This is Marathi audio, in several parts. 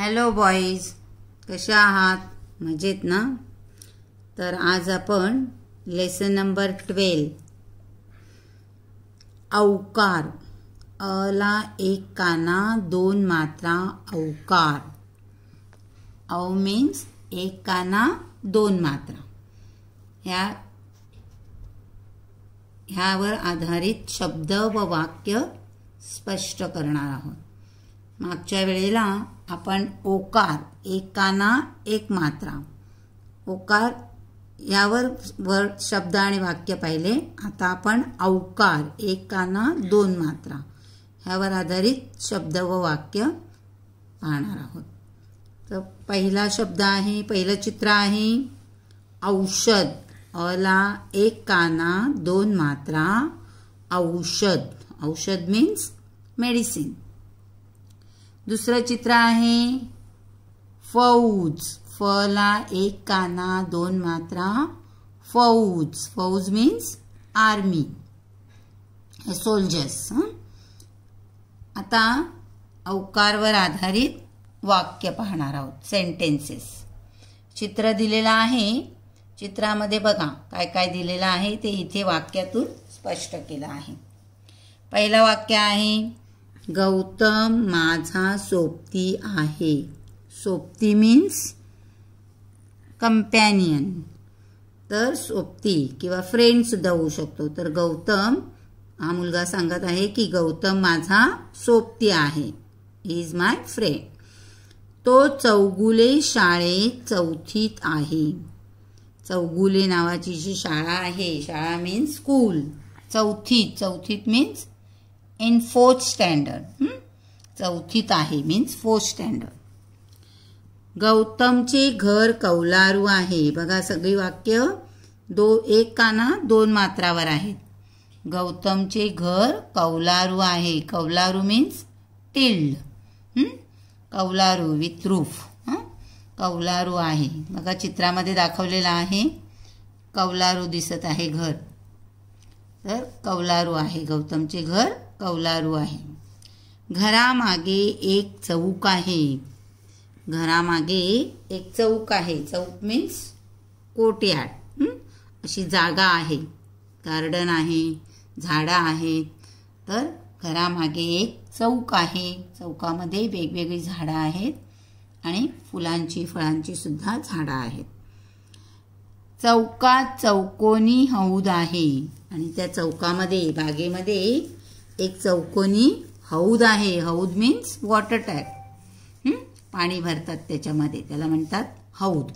हॅलो बॉईज कशा आहात मजेत ना तर आज आपण लेसन नंबर ट्वेल्व अवकार अला एक काना दोन मात्रा अवकार औ मीन्स एक काना दोन मात्रा ह्या ह्यावर आधारित शब्द व वाक्य स्पष्ट करणार आहोत मागच्या वेळेला आपण ओकार एकाना एक मात्रा ओकार यावर वर शब्द आणि वाक्य पाहिले आता आपण अवकार एकाना दोन मात्रा ह्यावर आधारित शब्द व वाक्य पाहणार आहोत तर पहिला शब्द आहे पहिलं चित्र आहे औषध अला एक काना दोन मात्रा औषध औषध मीन्स मेडिसिन दुसरं चित्र आहे फौज फला एक काना दोन मात्रा फौज फौज मीन्स आर्मी सोल्जर्स आता अवकारवर आधारित वाक्य पाहणार आहोत सेंटेन्सेस चित्र दिलेलं आहे चित्रामध्ये बघा काय काय दिलेलं आहे ते इथे वाक्यातून स्पष्ट केलं आहे पहिलं वाक्य आहे गौतम माझा सोबती आहे सोबती मीन्स कंपॅनियन तर सोबती किंवा फ्रेंडसुद्धा होऊ शकतो तर गौतम हा मुलगा सांगत आहे की गौतम माझा सोबती आहे इज माय फ्रेंड तो चौगुले शाळेत चौथीत आहे चौगुले नावाची जी शाळा आहे शाळा मीन्स स्कूल चौथीत चौथीत मीन्स इन फोर्थ स्टँडर्ड चौथीत आहे मीन्स फोर्थ स्टँडर्ड गौतमचे घर कौलारू आहे बघा सगळी वाक्य दो एक काना दोन मात्रावर आहेत गौतमचे घर कौलारू आहे कौलारू मीन्स टिल्ड कौलारू विथ रूफ कौलारू आहे बघा चित्रामध्ये दाखवलेलं आहे कौलारू दिसत आहे घर तर कौलारू आहे गौतमचे घर कौलारू आहे घरामागे एक चौक आहे घरामागे एक चौक आहे चौक मीन्स कोटयार्ड अशी जागा आहे गार्डन आहे झाडं आहेत तर घरामागे एक चौक आहे चौकामध्ये वेगवेगळी झाडं आहेत आणि फुलांची फळांची सुद्धा झाडं आहेत चौकात चौकोनी हौद आहे आणि त्या चौकामध्ये बागेमध्ये एक चौकोनी हौद आहे हौद मीन्स वॉटर टॅक पाणी भरतात त्याच्यामध्ये त्याला म्हणतात हौद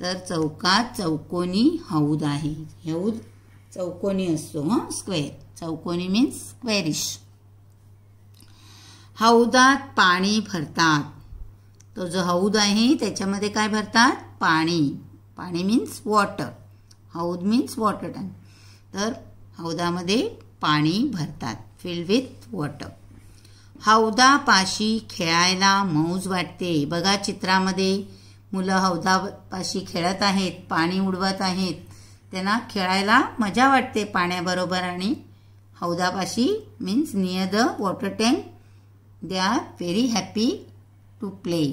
तर चौकात चौकोनी हौद आहे हौद चौकोनी असतो हां स्क्वेअर चौकोनी मीन्स स्क्वेरिश हौदात पाणी भरतात तो जो हौद आहे त्याच्यामध्ये काय भरतात पाणी पाणी मीन्स वॉटर हौद मीन्स वॉटर टँक तर हौदामध्ये पाणी भरतात फिल विथ वॉटर हौदा पाशी खेळायला मौज वाटते बघा चित्रामध्ये मुलं हौदा पाशी खेळत आहेत पाणी उडवत आहेत त्यांना खेळायला मजा वाटते पाण्याबरोबर आणि हौदापाशी means near the water tank they are very happy to play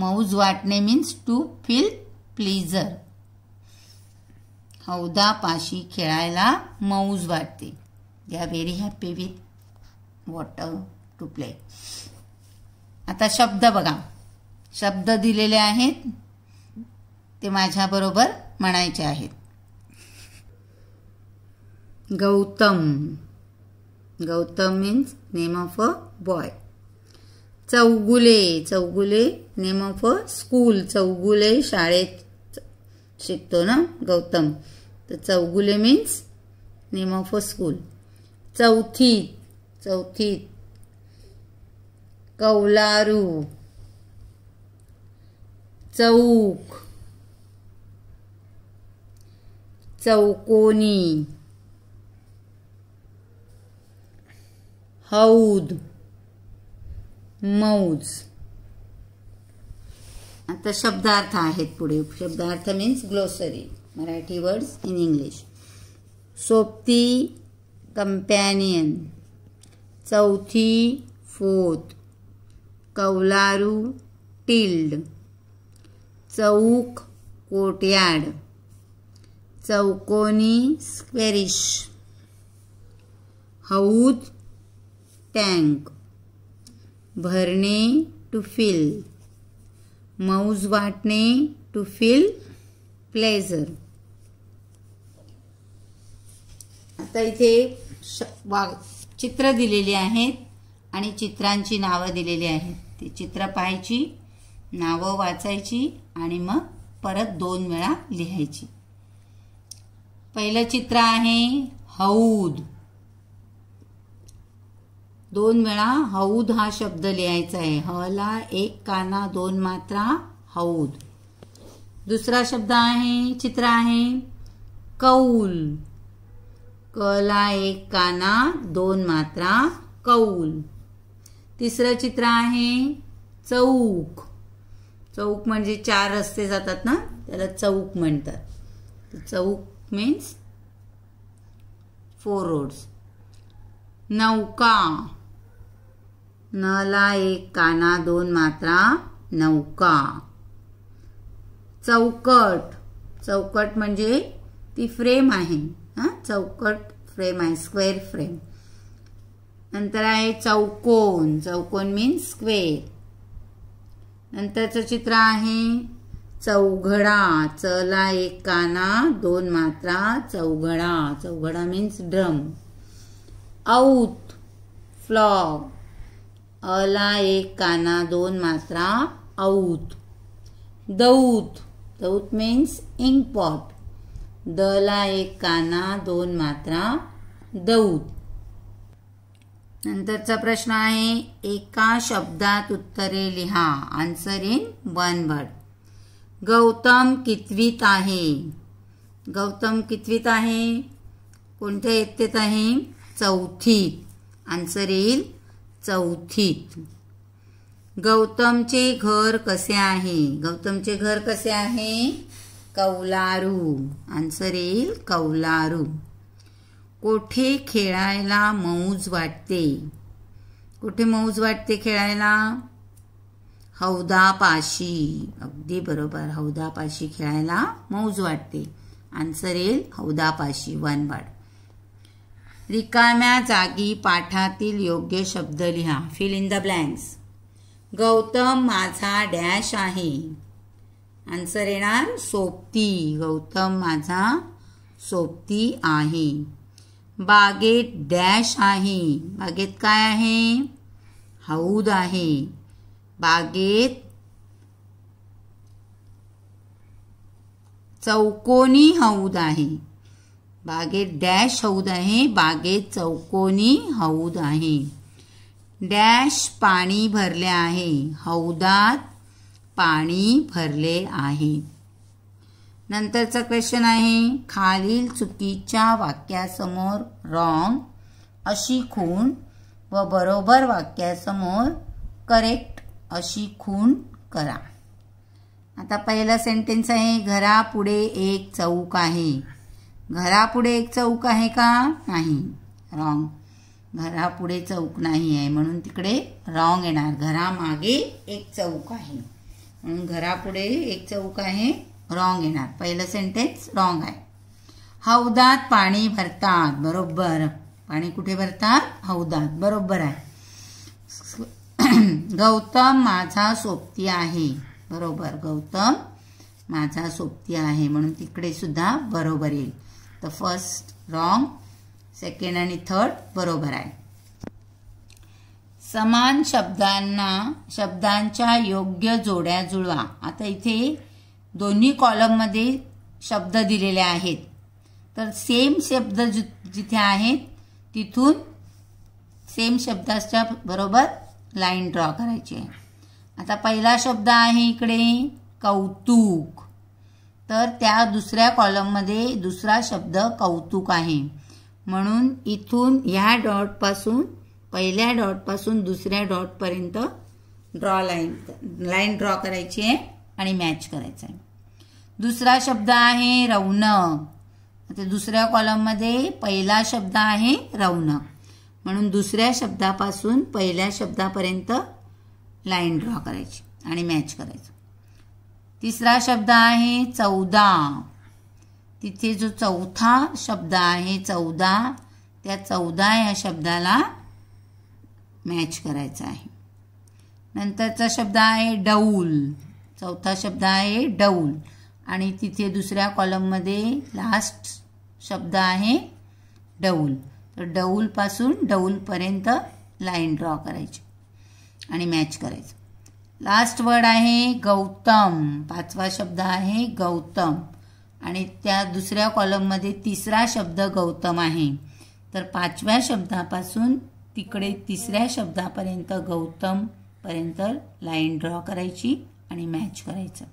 मौज वाटणे मीन्स टू फील प्लीजर हौदा पाशी खेळायला मौज वाटते they are very happy with water to play आता शब्द बघा शब्द दिलेले आहेत ते माझ्याबरोबर म्हणायचे आहेत Gautam Gautam means name of a boy Chougule Chougule name of a school Chougule शाळेत शिकतो ना गौतम तर Chougule means name of a school चौथीत चौथी कौलारू चौक चौकोनी हौद मौज आता शब्दार्थ आहेत पुढे शब्दार्थ means glossary Marathi words in English सोपती कंपॅनियन चौथी फोर्थ कौलारू टिल्ड चौक कोटयार्ड चौकोनी स्क्वेरिश हौद टँक भरणे टू फिल मौज वाटणे प्लेझर आता इथे वा चित्र दिलेली आहेत आणि चित्रांची नावं दिलेली आहेत ती चित्र पाहायची नावं वाचायची आणि मग परत दोन वेळा लिहायची पहिलं चित्र आहे हौद दोन वेळा हौद हा शब्द लिहायचा आहे हला एक काना दोन मात्रा हौद दुसरा शब्द आहे चित्र आहे कौल कला एक काना दोन मात्रा कौल तिसरं चित्र आहे चौक चौक म्हणजे चार रस्ते जातात ना त्याला चौक म्हणतात चौक मीन्स फोर रोड्स नौका नला एक काना दोन मात्रा नौका चौकट चौकट म्हणजे ती फ्रेम आहे चौकट फ्रेम आहे स्क्वेअर फ्रेम नंतर आहे चौकोन चौकोन मीन्स स्क्वेअर नंतरचं चित्र आहे चौघडा चला एक काना दोन मात्रा चौघडा चौघडा मीन्स ड्रम औत फ्लॉग अला एक काना दोन मात्रा औत दौत दौत मीन्स इंक पॉट द ला एक काना दोन मात्रा दौद नंतरचा प्रश्न आहे एका शब्दात उत्तरे लिहा answer in one word Gautam कितवीत आहे गौतम कितवीत आहे कोणत्या येतेत आहे चौथीत आन्सर येईल चौथीत गौतमचे घर कसे आहे गौतमचे घर कसे आहे कौलारू आन्सर येईल कौलारू कोठे खेळायला मौज वाटते कुठे मौज वाटते खेळायला हौदापाशी अगदी बरोबर हौदापाशी खेळायला मौज वाटते आन्सर येईल हौदापाशी वनवाड रिकाम्या जागी पाठातील योग्य शब्द लिहा fill in the blanks Gautam माझा डॅश आहे आन्सर येणार सोबती गौतम माझा सोबती आहे बागेत डॅश आहे बागेत काय आहे हौद आहे बागेत चौकोनी हौद आहे बागेत डॅश हौद आहे बागेत चौकोनी हौद आहे डॅश पाणी भरले आहे हौदात पाणी भरले आहे नंतरचा क्वेश्चन आहे खालील चुकीच्या वाक्यासमोर रॉंग अशी खून व बरोबर वाक्यासमोर करेक्ट अशी खून करा आता पहिला सेंटेन्स आहे घरापुढे एक चौक आहे घरापुढे एक चौक आहे का नाही रॉंग घरापुढे चौक नाही आहे म्हणून तिकडे रॉंग येणार घरामागे एक चौक आहे घरापुढे एक चौक आहे रॉंग येणार पहिलं सेंटेन्स रॉंग आहे हौदात पाणी भरतात बरोबर पाणी कुठे भरतात हौदात बरोबर आहे गौतम माझा सोबती आहे बरोबर गौतम माझा सोबती आहे म्हणून तिकडे सुद्धा बरोबर येईल तर फर्स्ट रॉंग सेकंड आणि थर्ड बरोबर आहे समान शब्दांना शब्दांच्या योग्य जोड्या जुळवा आता इथे दोन्ही कॉलममध्ये शब्द दिलेले आहेत तर सेम शब्द जिथे आहेत तिथून सेम शब्दाच्या बरोबर लाईन ड्रॉ करायची आहे आता पहिला शब्द आहे इकडे कौतुक तर त्या दुसऱ्या कॉलममध्ये दुसरा शब्द कौतुक आहे म्हणून इथून ह्या डॉटपासून पहिल्या डॉटपासून दुसऱ्या डॉटपर्यंत ड्रॉ लाईन लाईन ड्रॉ करायची आहे आणि मॅच करायचं आहे दुसरा शब्द आहे रौनक आता दुसऱ्या कॉलममध्ये पहिला शब्द आहे रौनक म्हणून दुसऱ्या शब्दापासून पहिल्या शब्दापर्यंत लाईन ड्रॉ करायची आणि मॅच करायचं तिसरा शब्द आहे चौदा तिथे जो चौथा शब्द आहे चौदा त्या चौदा या शब्दाला मॅच करायचा आहे नंतरचा शब्द आहे डौल चौथा शब्द आहे डौल आणि तिथे दुसऱ्या कॉलममध्ये लास्ट शब्द आहे डौल तर डौलपासून डौलपर्यंत लाईन ड्रॉ करायची आणि मॅच करायचं लास्ट वर्ड आहे गौतम पाचवा शब्द आहे गौतम आणि त्या दुसऱ्या कॉलममध्ये तिसरा शब्द गौतम आहे तर पाचव्या शब्दापासून तिकडे तिसऱ्या शब्दापर्यंत गौतमपर्यंत लाईन ड्रॉ करायची आणि मॅच करायचं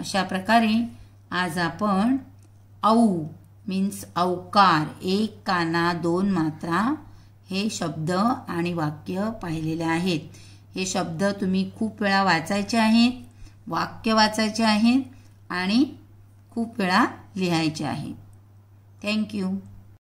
अशा प्रकारे आज आपण औ मीन्स अवकार एक काना दोन मात्रा हे शब्द आणि वाक्य पाहिलेले आहेत हे शब्द तुम्ही खूप वेळा वाचायचे आहेत वाक्य वाचायचे आहेत आणि खूप वेळा लिहायचे आहे थँक्यू